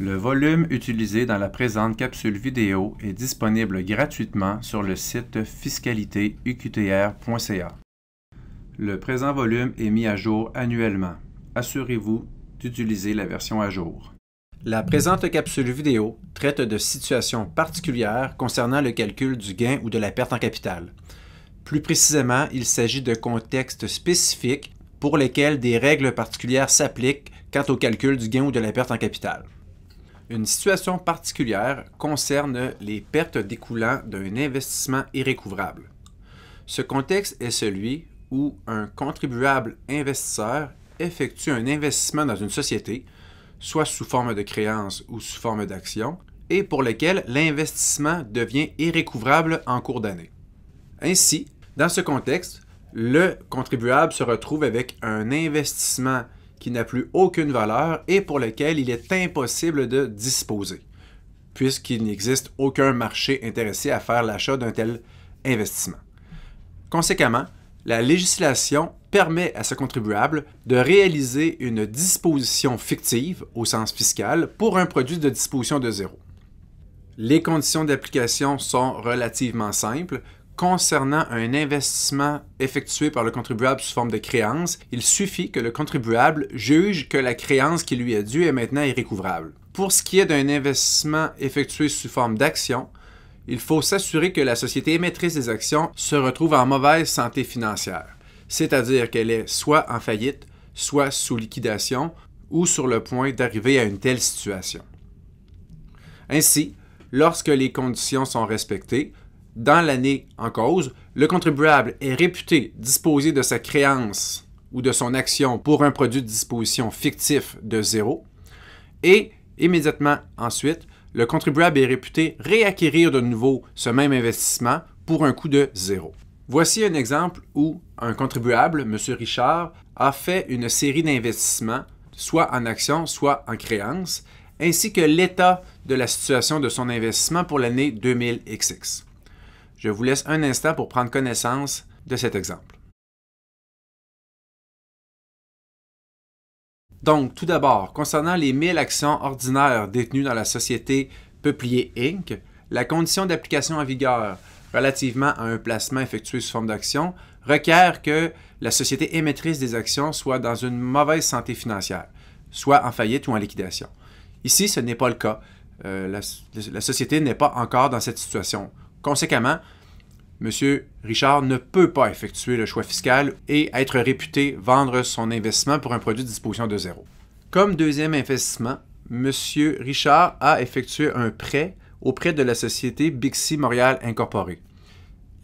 Le volume utilisé dans la présente capsule vidéo est disponible gratuitement sur le site fiscalitéuqtr.ca. Le présent volume est mis à jour annuellement. Assurez-vous d'utiliser la version à jour. La présente capsule vidéo traite de situations particulières concernant le calcul du gain ou de la perte en capital. Plus précisément, il s'agit de contextes spécifiques pour lesquels des règles particulières s'appliquent quant au calcul du gain ou de la perte en capital. Une situation particulière concerne les pertes découlant d'un investissement irrécouvrable. Ce contexte est celui où un contribuable investisseur effectue un investissement dans une société, soit sous forme de créance ou sous forme d'action, et pour lequel l'investissement devient irrécouvrable en cours d'année. Ainsi, dans ce contexte, le contribuable se retrouve avec un investissement qui n'a plus aucune valeur et pour lequel il est impossible de disposer, puisqu'il n'existe aucun marché intéressé à faire l'achat d'un tel investissement. Conséquemment, la législation permet à ce contribuable de réaliser une disposition fictive au sens fiscal pour un produit de disposition de zéro. Les conditions d'application sont relativement simples, concernant un investissement effectué par le contribuable sous forme de créance, il suffit que le contribuable juge que la créance qui lui est due est maintenant irrécouvrable. Pour ce qui est d'un investissement effectué sous forme d'action, il faut s'assurer que la société émettrice des actions se retrouve en mauvaise santé financière, c'est-à-dire qu'elle est soit en faillite, soit sous liquidation ou sur le point d'arriver à une telle situation. Ainsi, lorsque les conditions sont respectées, dans l'année en cause, le contribuable est réputé disposer de sa créance ou de son action pour un produit de disposition fictif de zéro. Et immédiatement ensuite, le contribuable est réputé réacquérir de nouveau ce même investissement pour un coût de zéro. Voici un exemple où un contribuable, M. Richard, a fait une série d'investissements, soit en actions, soit en créances, ainsi que l'état de la situation de son investissement pour l'année 2000XX. Je vous laisse un instant pour prendre connaissance de cet exemple. Donc, tout d'abord, concernant les 1000 actions ordinaires détenues dans la société Peuplier Inc., la condition d'application en vigueur relativement à un placement effectué sous forme d'action requiert que la société émettrice des actions soit dans une mauvaise santé financière, soit en faillite ou en liquidation. Ici, ce n'est pas le cas. Euh, la, la société n'est pas encore dans cette situation. Conséquemment, M. Richard ne peut pas effectuer le choix fiscal et être réputé vendre son investissement pour un produit de disposition de zéro. Comme deuxième investissement, M. Richard a effectué un prêt auprès de la société Bixi Montréal Incorporée.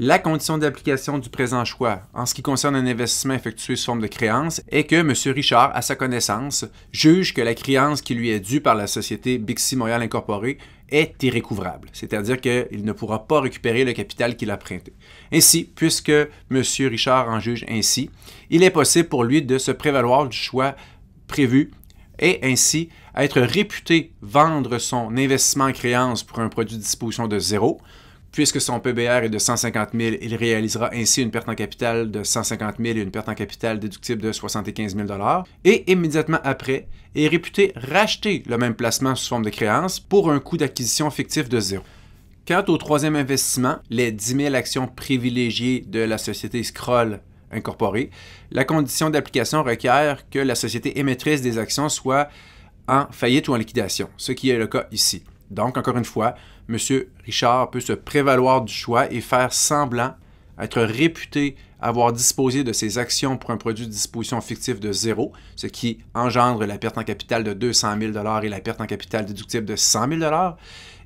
La condition d'application du présent choix en ce qui concerne un investissement effectué sous forme de créance est que M. Richard, à sa connaissance, juge que la créance qui lui est due par la société Bixi Montréal Incorporée est irrécouvrable, c'est-à-dire qu'il ne pourra pas récupérer le capital qu'il a prêté. Ainsi, puisque M. Richard en juge ainsi, il est possible pour lui de se prévaloir du choix prévu et ainsi être réputé vendre son investissement en créance pour un produit de disposition de zéro, Puisque son PBR est de 150 000, il réalisera ainsi une perte en capital de 150 000 et une perte en capital déductible de 75 000 Et immédiatement après, est réputé racheter le même placement sous forme de créance pour un coût d'acquisition fictif de zéro. Quant au troisième investissement, les 10 000 actions privilégiées de la société Scroll Incorporée, la condition d'application requiert que la société émettrice des actions soit en faillite ou en liquidation, ce qui est le cas ici. Donc, encore une fois, M. Richard peut se prévaloir du choix et faire semblant être réputé avoir disposé de ses actions pour un produit de disposition fictif de zéro, ce qui engendre la perte en capital de 200 000 et la perte en capital déductible de 100 000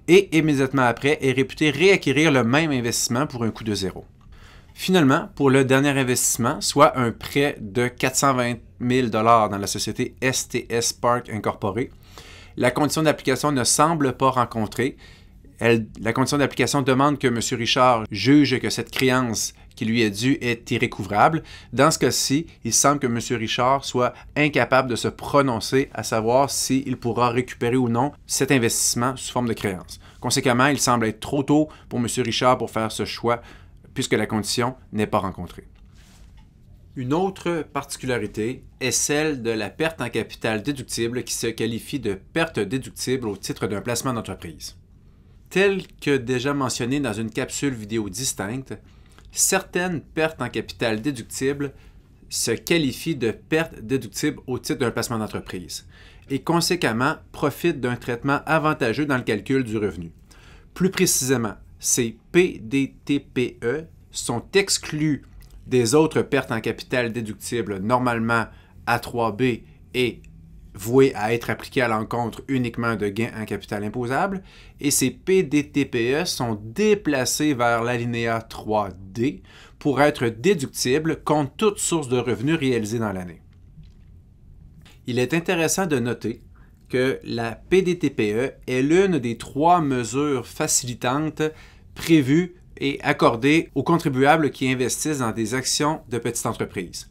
et immédiatement après est réputé réacquérir le même investissement pour un coût de zéro. Finalement, pour le dernier investissement, soit un prêt de 420 000 dans la société STS Park Incorporé, la condition d'application ne semble pas rencontrée. la condition d'application demande que M. Richard juge que cette créance qui lui est due est irrécouvrable. Dans ce cas-ci, il semble que M. Richard soit incapable de se prononcer à savoir s'il pourra récupérer ou non cet investissement sous forme de créance. Conséquemment, il semble être trop tôt pour M. Richard pour faire ce choix puisque la condition n'est pas rencontrée. Une autre particularité est celle de la perte en capital déductible qui se qualifie de perte déductible au titre d'un placement d'entreprise. Tel que déjà mentionné dans une capsule vidéo distincte, certaines pertes en capital déductible se qualifient de pertes déductibles au titre d'un placement d'entreprise et conséquemment profitent d'un traitement avantageux dans le calcul du revenu. Plus précisément, ces PDTPE sont exclus des autres pertes en capital déductibles normalement à 3B et vouées à être appliquées à l'encontre uniquement de gains en capital imposable, et ces PDTPE sont déplacés vers l'alinéa 3D pour être déductibles contre toute source de revenus réalisée dans l'année. Il est intéressant de noter que la PDTPE est l'une des trois mesures facilitantes prévues est accordé aux contribuables qui investissent dans des actions de petites entreprises.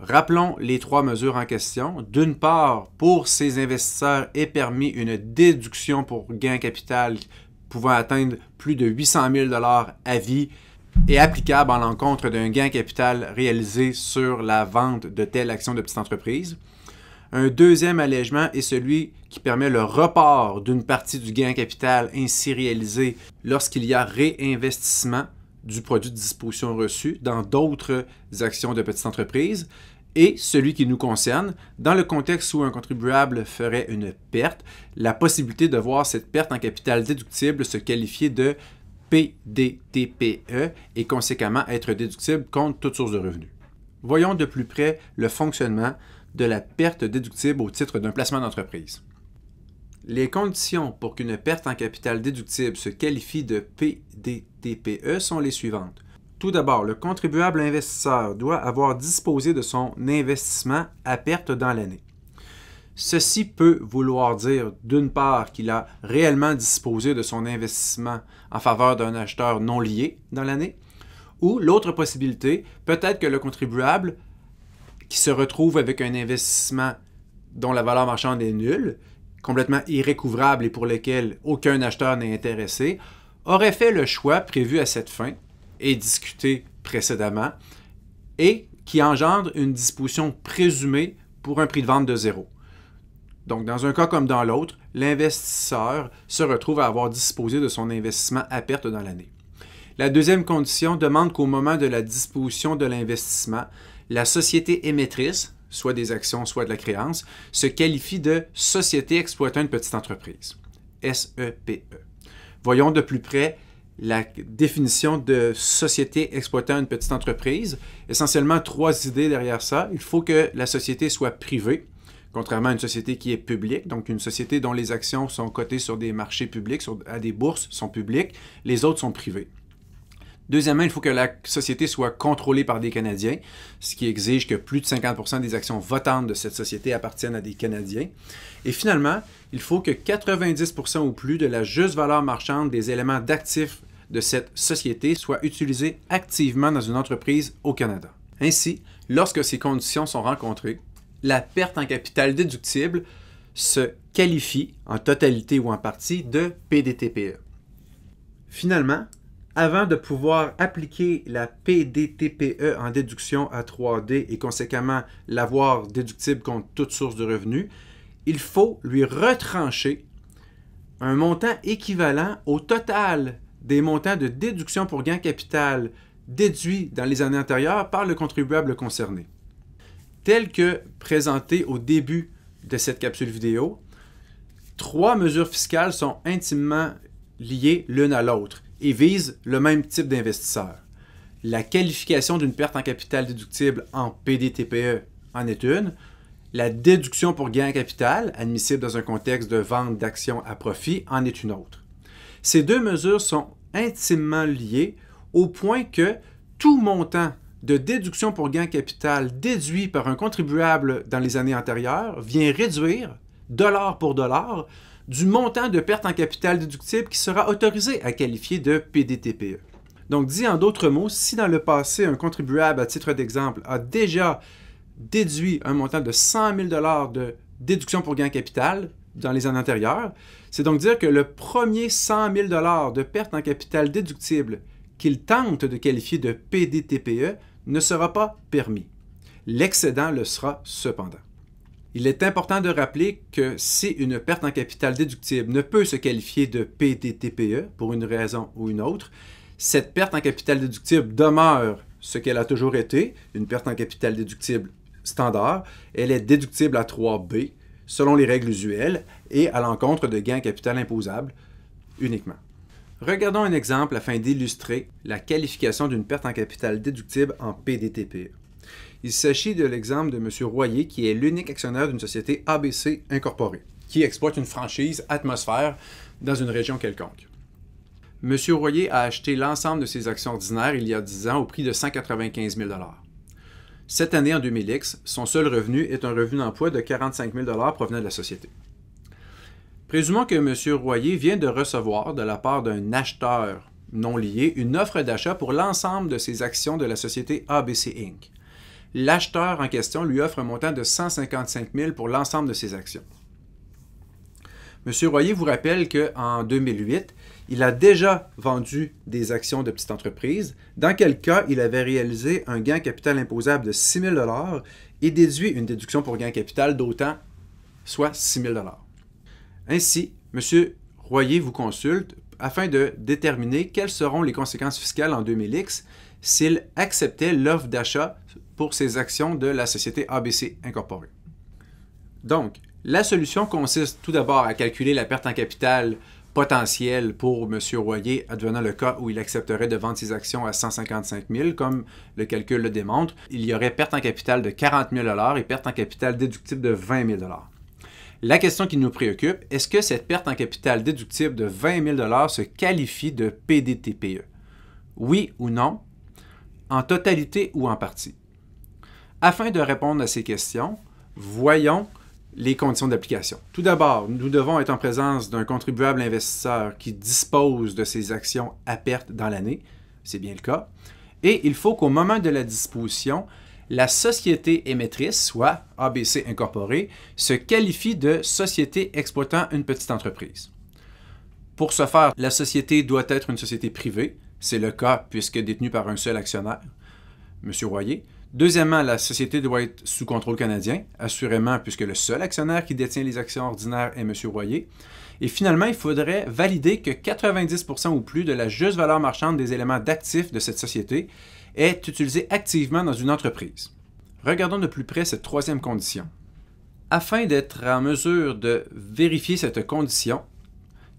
Rappelons les trois mesures en question. D'une part, pour ces investisseurs est permis une déduction pour gain capital pouvant atteindre plus de 800 000 à vie et applicable en l'encontre d'un gain capital réalisé sur la vente de telles actions de petite entreprise. Un deuxième allègement est celui qui permet le report d'une partie du gain en capital ainsi réalisé lorsqu'il y a réinvestissement du produit de disposition reçu dans d'autres actions de petites entreprises et celui qui nous concerne, dans le contexte où un contribuable ferait une perte, la possibilité de voir cette perte en capital déductible se qualifier de PDTPE et conséquemment être déductible contre toute source de revenus. Voyons de plus près le fonctionnement de la perte déductible au titre d'un placement d'entreprise. Les conditions pour qu'une perte en capital déductible se qualifie de PDTPE sont les suivantes. Tout d'abord, le contribuable investisseur doit avoir disposé de son investissement à perte dans l'année. Ceci peut vouloir dire, d'une part, qu'il a réellement disposé de son investissement en faveur d'un acheteur non lié dans l'année, ou l'autre possibilité, peut-être que le contribuable qui se retrouve avec un investissement dont la valeur marchande est nulle, complètement irrécouvrable et pour lequel aucun acheteur n'est intéressé, aurait fait le choix prévu à cette fin et discuté précédemment et qui engendre une disposition présumée pour un prix de vente de zéro. Donc, dans un cas comme dans l'autre, l'investisseur se retrouve à avoir disposé de son investissement à perte dans l'année. La deuxième condition demande qu'au moment de la disposition de l'investissement, la société émettrice, soit des actions, soit de la créance, se qualifie de société exploitant une petite entreprise, SEPE. E. Voyons de plus près la définition de société exploitant une petite entreprise. Essentiellement, trois idées derrière ça. Il faut que la société soit privée, contrairement à une société qui est publique, donc une société dont les actions sont cotées sur des marchés publics, à des bourses, sont publiques, les autres sont privées. Deuxièmement, il faut que la société soit contrôlée par des Canadiens, ce qui exige que plus de 50 des actions votantes de cette société appartiennent à des Canadiens. Et finalement, il faut que 90 ou plus de la juste valeur marchande des éléments d'actifs de cette société soit utilisée activement dans une entreprise au Canada. Ainsi, lorsque ces conditions sont rencontrées, la perte en capital déductible se qualifie, en totalité ou en partie, de PDTPE. Finalement, avant de pouvoir appliquer la PDTPE en déduction à 3D et conséquemment l'avoir déductible contre toute source de revenus, il faut lui retrancher un montant équivalent au total des montants de déduction pour gain capital déduits dans les années antérieures par le contribuable concerné. Tel que présenté au début de cette capsule vidéo, trois mesures fiscales sont intimement liées l'une à l'autre et vise le même type d'investisseur. La qualification d'une perte en capital déductible en PDTPE en est une. La déduction pour gain en capital, admissible dans un contexte de vente d'actions à profit, en est une autre. Ces deux mesures sont intimement liées au point que tout montant de déduction pour gain en capital déduit par un contribuable dans les années antérieures vient réduire, dollar pour dollar, du montant de perte en capital déductible qui sera autorisé à qualifier de PDTPE. Donc dit en d'autres mots, si dans le passé un contribuable à titre d'exemple a déjà déduit un montant de 100 000 de déduction pour gain capital dans les années antérieures, c'est donc dire que le premier 100 000 de perte en capital déductible qu'il tente de qualifier de PDTPE ne sera pas permis. L'excédent le sera cependant. Il est important de rappeler que si une perte en capital déductible ne peut se qualifier de PDTPE pour une raison ou une autre, cette perte en capital déductible demeure ce qu'elle a toujours été, une perte en capital déductible standard. Elle est déductible à 3B selon les règles usuelles et à l'encontre de gains en capital imposables uniquement. Regardons un exemple afin d'illustrer la qualification d'une perte en capital déductible en PDTPE. Il s'agit de l'exemple de M. Royer, qui est l'unique actionnaire d'une société ABC incorporée, qui exploite une franchise atmosphère dans une région quelconque. M. Royer a acheté l'ensemble de ses actions ordinaires il y a 10 ans au prix de 195 000 Cette année, en 2000X, son seul revenu est un revenu d'emploi de 45 000 provenant de la société. Présumons que M. Royer vient de recevoir de la part d'un acheteur non lié une offre d'achat pour l'ensemble de ses actions de la société ABC Inc l'acheteur en question lui offre un montant de 155 000 pour l'ensemble de ses actions. M. Royer vous rappelle qu'en 2008, il a déjà vendu des actions de petites entreprise, dans quel cas il avait réalisé un gain capital imposable de 6 000 et déduit une déduction pour gain capital d'autant, soit 6 000 Ainsi, M. Royer vous consulte afin de déterminer quelles seront les conséquences fiscales en 2000X s'il acceptait l'offre d'achat pour ses actions de la société ABC Incorporée. Donc, la solution consiste tout d'abord à calculer la perte en capital potentielle pour M. Royer, advenant le cas où il accepterait de vendre ses actions à 155 000, comme le calcul le démontre. Il y aurait perte en capital de 40 000 et perte en capital déductible de 20 000 la question qui nous préoccupe, est-ce que cette perte en capital déductible de 20 000 se qualifie de PDTPE? Oui ou non? En totalité ou en partie? Afin de répondre à ces questions, voyons les conditions d'application. Tout d'abord, nous devons être en présence d'un contribuable investisseur qui dispose de ses actions à perte dans l'année, c'est bien le cas, et il faut qu'au moment de la disposition, la société émettrice, soit ABC Incorporée, se qualifie de société exploitant une petite entreprise. Pour ce faire, la société doit être une société privée, c'est le cas puisque détenue par un seul actionnaire, M. Royer, Deuxièmement, la société doit être sous contrôle canadien, assurément, puisque le seul actionnaire qui détient les actions ordinaires est M. Royer. Et finalement, il faudrait valider que 90% ou plus de la juste valeur marchande des éléments d'actifs de cette société est utilisée activement dans une entreprise. Regardons de plus près cette troisième condition. Afin d'être en mesure de vérifier cette condition,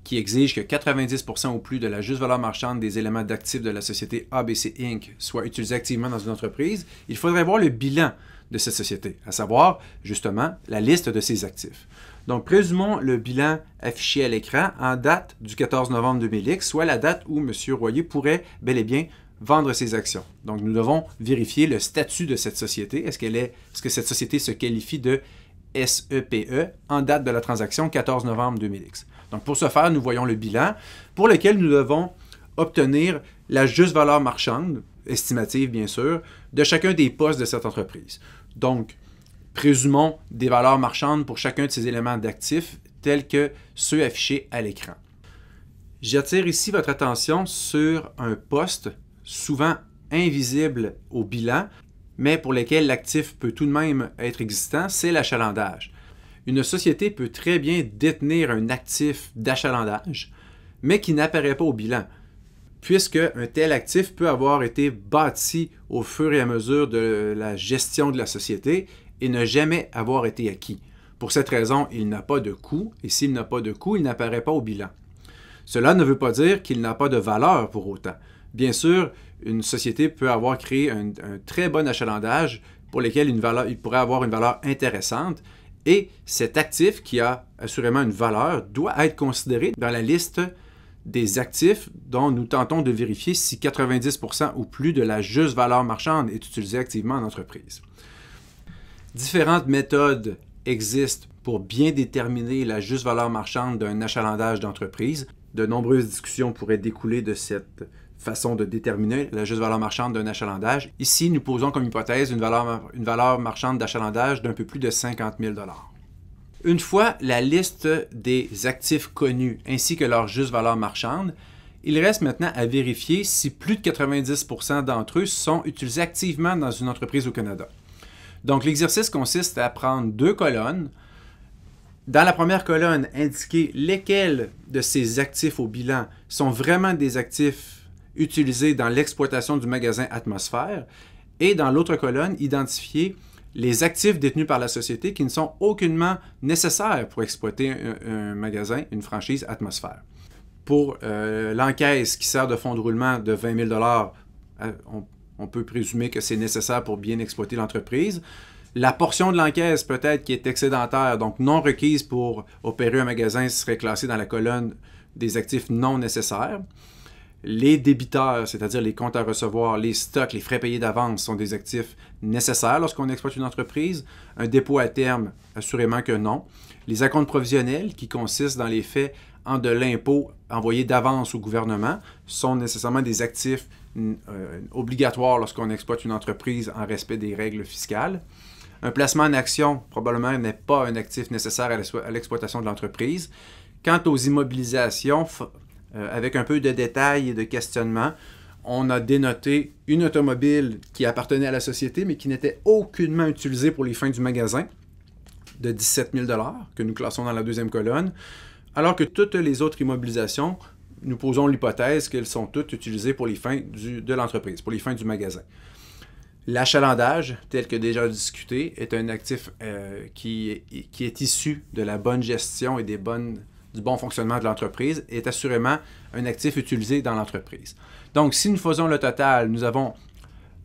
qui exige que 90% ou plus de la juste valeur marchande des éléments d'actifs de la société ABC Inc. soient utilisés activement dans une entreprise, il faudrait voir le bilan de cette société, à savoir justement la liste de ses actifs. Donc, présumons le bilan affiché à l'écran en date du 14 novembre 2000, soit la date où M. Royer pourrait bel et bien vendre ses actions. Donc, nous devons vérifier le statut de cette société. Est-ce qu'elle est, ce que cette société se qualifie de SEPE e en date de la transaction 14 novembre 2000 donc pour ce faire, nous voyons le bilan pour lequel nous devons obtenir la juste valeur marchande, estimative bien sûr, de chacun des postes de cette entreprise. Donc, présumons des valeurs marchandes pour chacun de ces éléments d'actifs tels que ceux affichés à l'écran. J'attire ici votre attention sur un poste souvent invisible au bilan, mais pour lequel l'actif peut tout de même être existant, c'est l'achalandage une société peut très bien détenir un actif d'achalandage, mais qui n'apparaît pas au bilan, puisque un tel actif peut avoir été bâti au fur et à mesure de la gestion de la société et ne jamais avoir été acquis. Pour cette raison, il n'a pas de coût, et s'il n'a pas de coût, il n'apparaît pas au bilan. Cela ne veut pas dire qu'il n'a pas de valeur pour autant. Bien sûr, une société peut avoir créé un, très bon achalandage pour lequel une il pourrait avoir une valeur intéressante, et cet actif, qui a assurément une valeur, doit être considéré dans la liste des actifs dont nous tentons de vérifier si 90% ou plus de la juste valeur marchande est utilisée activement en entreprise. Différentes méthodes existent pour bien déterminer la juste valeur marchande d'un achalandage d'entreprise. De nombreuses discussions pourraient découler de cette façon de déterminer la juste valeur marchande d'un achalandage. Ici, nous posons comme hypothèse une valeur, une valeur marchande d'achalandage d'un peu plus de 50 000 Une fois la liste des actifs connus ainsi que leur juste valeur marchande, il reste maintenant à vérifier si plus de 90 d'entre eux sont utilisés activement dans une entreprise au Canada. Donc l'exercice consiste à prendre deux colonnes, dans la première colonne, indiquer lesquels de ces actifs au bilan sont vraiment des actifs utilisés dans l'exploitation du magasin Atmosphère, et dans l'autre colonne, identifier les actifs détenus par la société qui ne sont aucunement nécessaires pour exploiter un, magasin, une franchise Atmosphère. Pour euh, l'encaisse qui sert de fonds de roulement de 20 000 euh, on, on peut présumer que c'est nécessaire pour bien exploiter l'entreprise. La portion de l'encaisse peut-être qui est excédentaire, donc non requise pour opérer un magasin, serait classée dans la colonne des actifs non nécessaires les débiteurs, c'est-à-dire les comptes à recevoir, les stocks, les frais payés d'avance sont des actifs nécessaires lorsqu'on exploite une entreprise. Un dépôt à terme, assurément que non. Les acomptes provisionnels, qui consistent dans les faits en de l'impôt envoyé d'avance au gouvernement, sont nécessairement des actifs euh, obligatoires lorsqu'on exploite une entreprise en respect des règles fiscales. Un placement en action, probablement, n'est pas un actif nécessaire à l'exploitation de l'entreprise. Quant aux immobilisations, euh, avec un peu de détails et de questionnements, on a dénoté une automobile qui appartenait à la société, mais qui n'était aucunement utilisée pour les fins du magasin, de 17 000 que nous classons dans la deuxième colonne, alors que toutes les autres immobilisations, nous posons l'hypothèse qu'elles sont toutes utilisées pour les fins de l'entreprise, pour les fins du magasin. L'achalandage, tel que déjà discuté, est un actif euh, qui, qui est issu de la bonne gestion et des bonnes du bon fonctionnement de l'entreprise est assurément un actif utilisé dans l'entreprise. Donc, si nous faisons le total, nous avons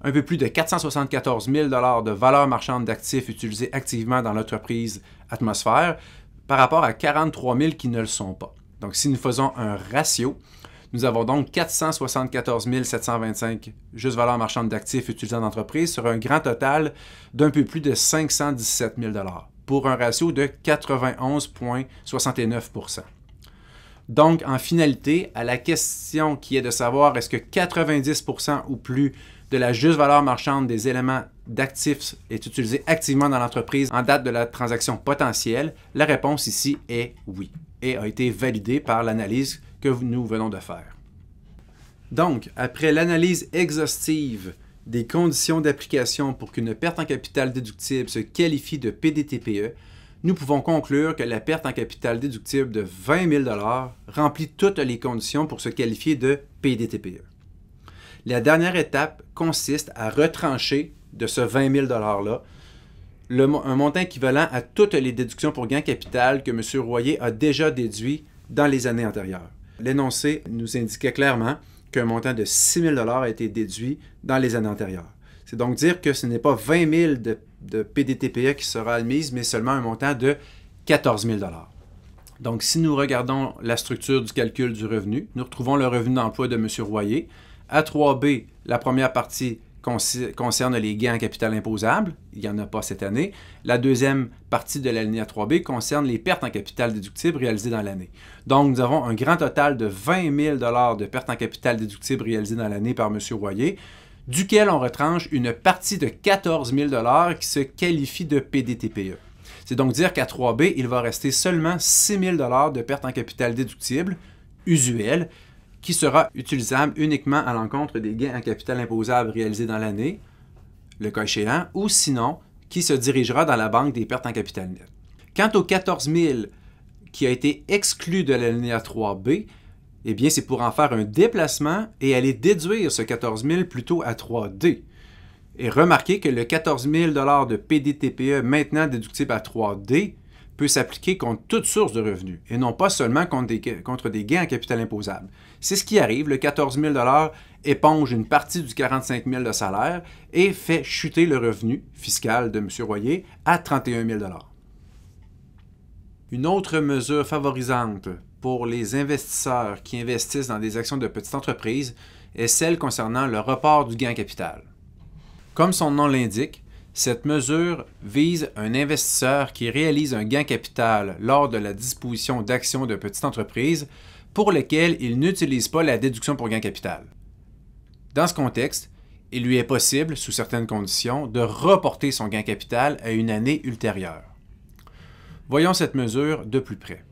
un peu plus de 474 000 de valeur marchande d'actifs utilisés activement dans l'entreprise Atmosphère par rapport à 43 000 qui ne le sont pas. Donc, si nous faisons un ratio, nous avons donc 474 725 juste valeur marchande d'actifs utilisés en entreprise sur un grand total d'un peu plus de 517 000 pour un ratio de 91,69 Donc, en finalité, à la question qui est de savoir est-ce que 90 ou plus de la juste valeur marchande des éléments d'actifs est utilisée activement dans l'entreprise en date de la transaction potentielle, la réponse ici est oui et a été validée par l'analyse que nous venons de faire. Donc, après l'analyse exhaustive des conditions d'application pour qu'une perte en capital déductible se qualifie de PDTPE, nous pouvons conclure que la perte en capital déductible de 20 000 remplit toutes les conditions pour se qualifier de PDTPE. La dernière étape consiste à retrancher de ce 20 000 $-là un montant équivalent à toutes les déductions pour gain capital que M. Royer a déjà déduit dans les années antérieures. L'énoncé nous indiquait clairement qu'un montant de 6 000 a été déduit dans les années antérieures. C'est donc dire que ce n'est pas 20 000 de, de qui sera admise, mais seulement un montant de 14 000 Donc, si nous regardons la structure du calcul du revenu, nous retrouvons le revenu d'emploi de M. Royer. À 3B, la première partie concerne les gains en capital imposable. Il n'y en a pas cette année. La deuxième partie de la l'alinéa 3B concerne les pertes en capital déductibles réalisées dans l'année. Donc, nous avons un grand total de 20 000 de pertes en capital déductible réalisées dans l'année par M. Royer, duquel on retranche une partie de 14 000 qui se qualifie de PDTPE. C'est donc dire qu'à 3B, il va rester seulement 6 000 de pertes en capital déductible usuelles, qui sera utilisable uniquement à l'encontre des gains en capital imposable réalisés dans l'année, le cas échéant, ou sinon, qui se dirigera dans la banque des pertes en capital net. Quant aux 14 000 qui a été exclu de l'alinéa 3B, eh bien, c'est pour en faire un déplacement et aller déduire ce 14 000 plutôt à 3D. Et remarquez que le 14 000 de PDTPE maintenant déductible à 3D peut s'appliquer contre toute source de revenus et non pas seulement contre des, gains en capital imposable. C'est ce qui arrive, le 14 000 éponge une partie du 45 000 de salaire et fait chuter le revenu fiscal de M. Royer à 31 000 Une autre mesure favorisante pour les investisseurs qui investissent dans des actions de petites entreprises est celle concernant le report du gain en capital. Comme son nom l'indique, cette mesure vise un investisseur qui réalise un gain capital lors de la disposition d'actions de petite entreprise pour lesquelles il n'utilise pas la déduction pour gain capital. Dans ce contexte, il lui est possible, sous certaines conditions, de reporter son gain capital à une année ultérieure. Voyons cette mesure de plus près.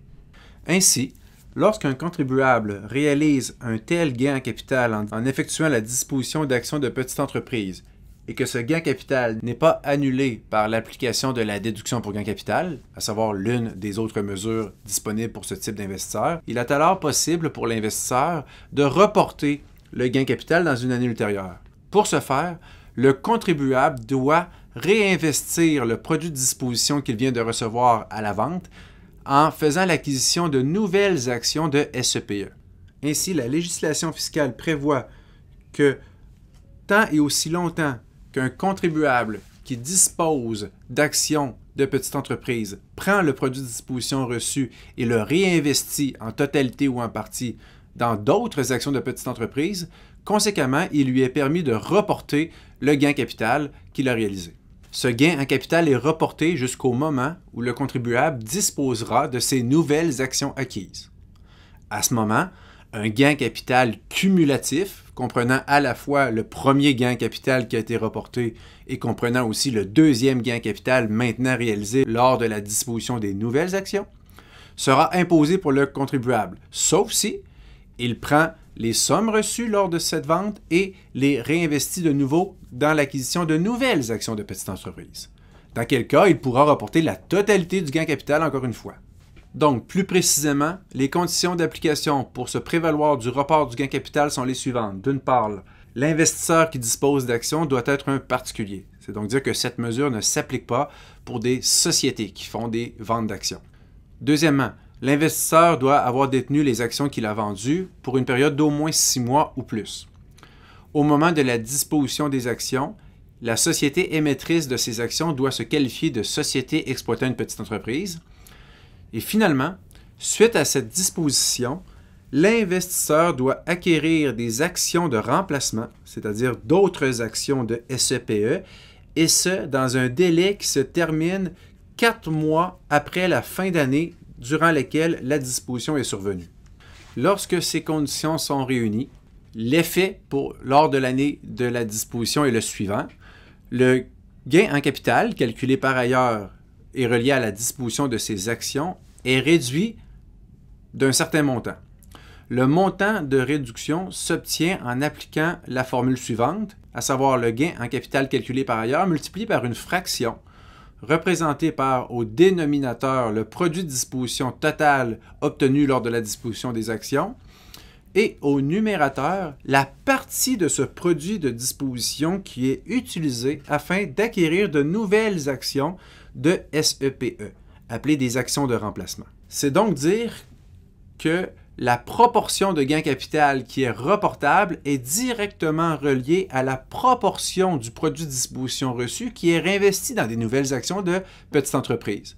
Ainsi, lorsqu'un contribuable réalise un tel gain en capital en effectuant la disposition d'actions de petite entreprise, et que ce gain capital n'est pas annulé par l'application de la déduction pour gain capital, à savoir l'une des autres mesures disponibles pour ce type d'investisseur, il est alors possible pour l'investisseur de reporter le gain capital dans une année ultérieure. Pour ce faire, le contribuable doit réinvestir le produit de disposition qu'il vient de recevoir à la vente en faisant l'acquisition de nouvelles actions de SEPE. E. Ainsi, la législation fiscale prévoit que tant et aussi longtemps qu'un contribuable qui dispose d'actions de petites entreprises prend le produit de disposition reçu et le réinvestit en totalité ou en partie dans d'autres actions de petites entreprises, conséquemment, il lui est permis de reporter le gain capital qu'il a réalisé. Ce gain en capital est reporté jusqu'au moment où le contribuable disposera de ses nouvelles actions acquises. À ce moment, un gain capital cumulatif, comprenant à la fois le premier gain capital qui a été reporté et comprenant aussi le deuxième gain capital maintenant réalisé lors de la disposition des nouvelles actions, sera imposé pour le contribuable, sauf si il prend les sommes reçues lors de cette vente et les réinvestit de nouveau dans l'acquisition de nouvelles actions de petite entreprise, dans quel cas il pourra reporter la totalité du gain capital encore une fois. Donc, plus précisément, les conditions d'application pour se prévaloir du report du gain capital sont les suivantes. D'une part, l'investisseur qui dispose d'actions doit être un particulier. C'est donc dire que cette mesure ne s'applique pas pour des sociétés qui font des ventes d'actions. Deuxièmement, l'investisseur doit avoir détenu les actions qu'il a vendues pour une période d'au moins six mois ou plus. Au moment de la disposition des actions, la société émettrice de ces actions doit se qualifier de société exploitant une petite entreprise et finalement, suite à cette disposition, l'investisseur doit acquérir des actions de remplacement, c'est-à-dire d'autres actions de SEPE, e, et ce, dans un délai qui se termine quatre mois après la fin d'année durant laquelle la disposition est survenue. Lorsque ces conditions sont réunies, l'effet pour, lors de l'année de la disposition est le suivant. Le gain en capital, calculé par ailleurs est relié à la disposition de ses actions est réduit d'un certain montant. Le montant de réduction s'obtient en appliquant la formule suivante, à savoir le gain en capital calculé par ailleurs multiplié par une fraction représentée par au dénominateur le produit de disposition total obtenu lors de la disposition des actions et au numérateur la partie de ce produit de disposition qui est utilisée afin d'acquérir de nouvelles actions de SEPE, appelées des actions de remplacement. C'est donc dire que la proportion de gain capital qui est reportable est directement reliée à la proportion du produit de distribution reçu qui est réinvesti dans des nouvelles actions de petites entreprises.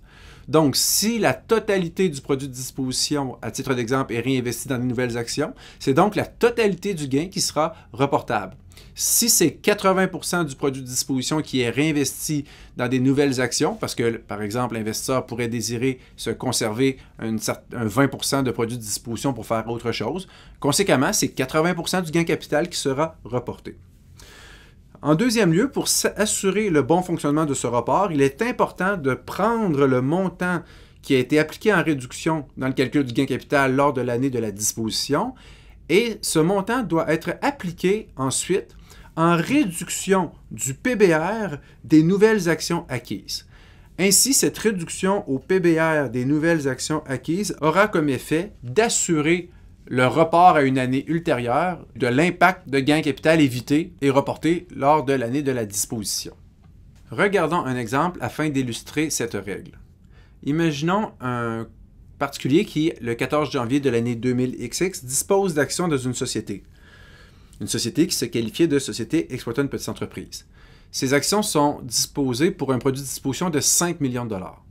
Donc, si la totalité du produit de disposition, à titre d'exemple, est réinvestie dans de nouvelles actions, c'est donc la totalité du gain qui sera reportable. Si c'est 80 du produit de disposition qui est réinvesti dans des nouvelles actions, parce que, par exemple, l'investisseur pourrait désirer se conserver un 20 de produit de disposition pour faire autre chose, conséquemment, c'est 80 du gain capital qui sera reporté. En deuxième lieu, pour assurer le bon fonctionnement de ce rapport, il est important de prendre le montant qui a été appliqué en réduction dans le calcul du gain capital lors de l'année de la disposition et ce montant doit être appliqué ensuite en réduction du PBR des nouvelles actions acquises. Ainsi, cette réduction au PBR des nouvelles actions acquises aura comme effet d'assurer le report à une année ultérieure de l'impact de gain capital évité et reporté lors de l'année de la disposition. Regardons un exemple afin d'illustrer cette règle. Imaginons un particulier qui, le 14 janvier de l'année 2000XX, dispose d'actions dans une société. Une société qui se qualifiait de société exploitant une petite entreprise. Ces actions sont disposées pour un produit de disposition de 5 millions de dollars.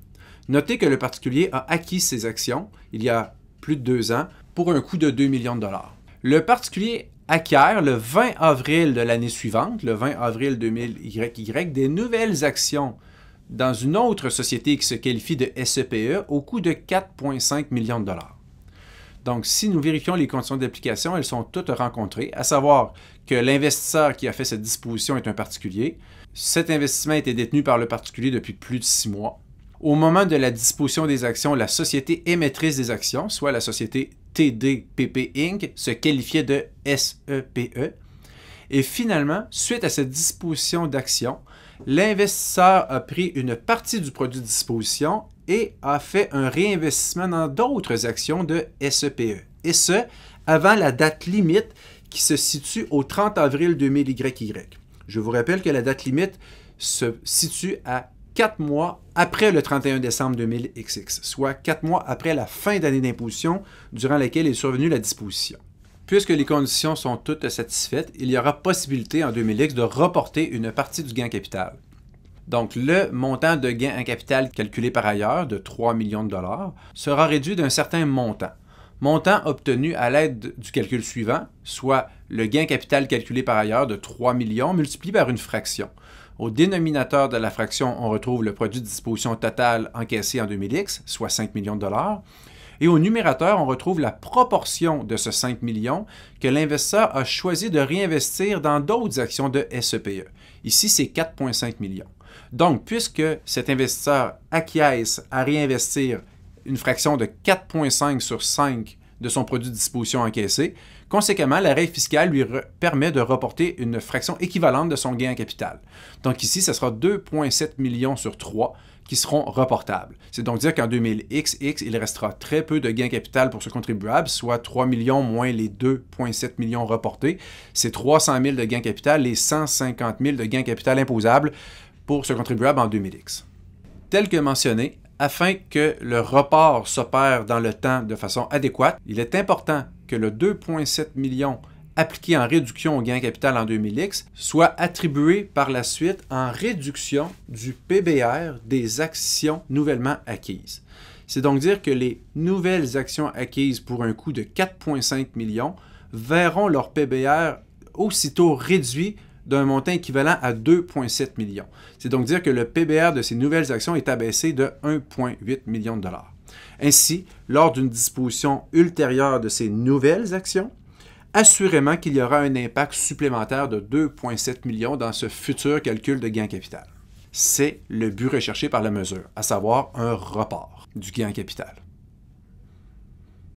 Notez que le particulier a acquis ces actions il y a plus de deux ans pour un coût de 2 millions de dollars. Le particulier acquiert le 20 avril de l'année suivante, le 20 avril 2000 YY, des nouvelles actions dans une autre société qui se qualifie de SEPE e au coût de 4,5 millions de dollars. Donc, si nous vérifions les conditions d'application, elles sont toutes rencontrées, à savoir que l'investisseur qui a fait cette disposition est un particulier. Cet investissement était détenu par le particulier depuis plus de six mois. Au moment de la disposition des actions, la société émettrice des actions, soit la société TDPP Inc. se qualifiait de SEPE. E. Et finalement, suite à cette disposition d'actions, l'investisseur a pris une partie du produit de disposition et a fait un réinvestissement dans d'autres actions de SEPE. E. Et ce, avant la date limite qui se situe au 30 avril 2000 YY. Je vous rappelle que la date limite se situe à 4 mois après le 31 décembre 2000XX, soit 4 mois après la fin d'année d'imposition durant laquelle est survenue la disposition. Puisque les conditions sont toutes satisfaites, il y aura possibilité en 2000X de reporter une partie du gain capital. Donc le montant de gain en capital calculé par ailleurs de 3 millions de dollars sera réduit d'un certain montant. Montant obtenu à l'aide du calcul suivant, soit le gain capital calculé par ailleurs de 3 millions multiplié par une fraction. Au dénominateur de la fraction, on retrouve le produit de disposition totale encaissé en 2000X, soit 5 millions de dollars. Et au numérateur, on retrouve la proportion de ce 5 millions que l'investisseur a choisi de réinvestir dans d'autres actions de SEPE. E. Ici, c'est 4,5 millions. Donc, puisque cet investisseur acquiesce à réinvestir une fraction de 4,5 sur 5 de son produit de disposition encaissé, Conséquemment, l'arrêt fiscal lui permet de reporter une fraction équivalente de son gain en capital. Donc ici, ce sera 2,7 millions sur 3 qui seront reportables. C'est donc dire qu'en 2000XX, il restera très peu de gains capital pour ce contribuable, soit 3 millions moins les 2,7 millions reportés. C'est 300 000 de gains capital et 150 000 de gains capital imposables pour ce contribuable en 2000X. Tel que mentionné, afin que le report s'opère dans le temps de façon adéquate, il est important que le 2,7 million appliqué en réduction au gain capital en 2000X soit attribué par la suite en réduction du PBR des actions nouvellement acquises. C'est donc dire que les nouvelles actions acquises pour un coût de 4,5 millions verront leur PBR aussitôt réduit d'un montant équivalent à 2,7 millions. C'est donc dire que le PBR de ces nouvelles actions est abaissé de 1,8 million de dollars. Ainsi, lors d'une disposition ultérieure de ces nouvelles actions, assurément qu'il y aura un impact supplémentaire de 2,7 millions dans ce futur calcul de gain capital. C'est le but recherché par la mesure, à savoir un report du gain capital.